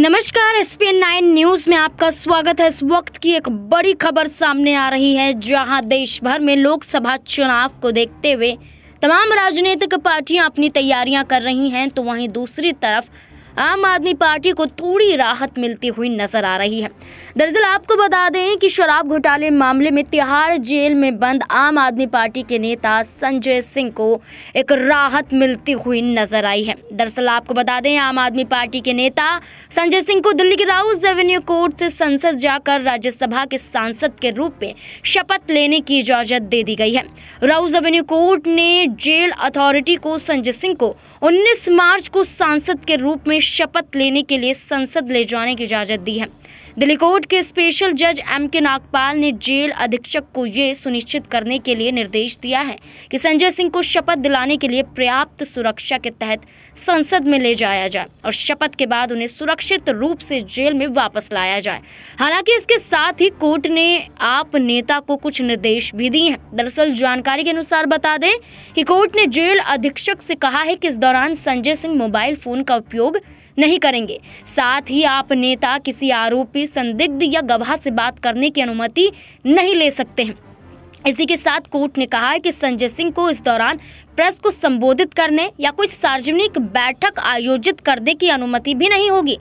नमस्कार S P nine news में आपका स्वागत है इस वक्त की एक बड़ी खबर सामने आ रही है जहां देश भर में लोकसभा चुनाव को देखते हुए तमाम राजनीतिक पार्टियां अपनी तैयारियां कर रही हैं तो वहीं दूसरी तरफ आम आदमी पार्टी को थोड़ी राहत मिलती हुई नजर आ रही है दरअसल आपको बता दें कि शराब घोटाले मामले में तिहाड़ जेल में बंद आम आदमी पार्टी के नेता संजय सिंह को एक राहत मिलती हुई नजर आई है दरअसल आपको बता दें आम आदमी पार्टी के नेता संजय सिंह को दिल्ली के राउस एवेन्यू कोर्ट से संसद जाकर राज्यसभा के सांसद के रूप में शपथ लेने की इजाजत दे दी गई है राउस एवेन्यू कोर्ट ने जेल अथॉरिटी को संजय सिंह को 19 मार्च को सांसद के रूप में शपथ लेने के लिए संसद ले जाने की इजाज़त दी है दिल्ली कोर्ट के स्पेशल जज एम के नागपाल ने जेल अधीक्षक को ये सुनिश्चित करने के लिए निर्देश दिया है कि संजय सिंह को शपथ दिलाने के लिए पर्याप्त सुरक्षा के तहत संसद में ले जाया जाए और शपथ के बाद उन्हें सुरक्षित रूप से जेल में वापस लाया जाए हालांकि इसके साथ ही कोर्ट ने आप नेता को कुछ निर्देश भी दिए हैं दरअसल जानकारी के अनुसार बता दें कि कोर्ट ने जेल अधीक्षक से कहा है कि इस दौरान संजय सिंह मोबाइल फोन का उपयोग नहीं करेंगे साथ ही आप नेता किसी आरोपी संदिग्ध या गवाह से बात करने की अनुमति नहीं ले सकते हैं इसी के साथ कोर्ट ने कहा है कि संजय सिंह को इस दौरान प्रेस को संबोधित करने या कोई सार्वजनिक बैठक आयोजित करने की अनुमति भी नहीं होगी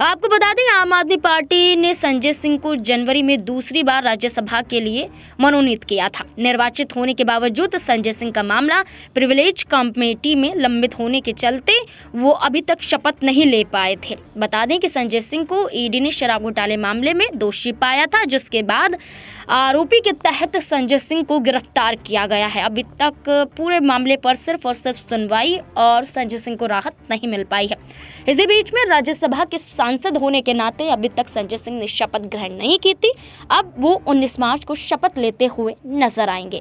आपको बता दें आम आदमी पार्टी ने संजय सिंह को जनवरी में दूसरी बार राज्यसभा के लिए मनोनीत किया था निर्वाचित होने के बावजूद संजय सिंह का मामला प्रिविलेज कमेटी में लंबित होने के चलते वो अभी तक शपथ नहीं ले पाए थे बता दें कि संजय सिंह को ईडी e ने शराब घोटाले मामले में दोषी पाया था जिसके बाद आरोपी के तहत संजय सिंह को गिरफ्तार किया गया है अभी तक पूरे मामले पर सिर्फ और सिर्फ सुनवाई और संजय सिंह को राहत नहीं मिल पाई है इसी बीच में राज्यसभा के सांसद होने के नाते अभी तक संजय सिंह ने शपथ ग्रहण नहीं की थी अब वो उन्नीस मार्च को शपथ लेते हुए नजर आएंगे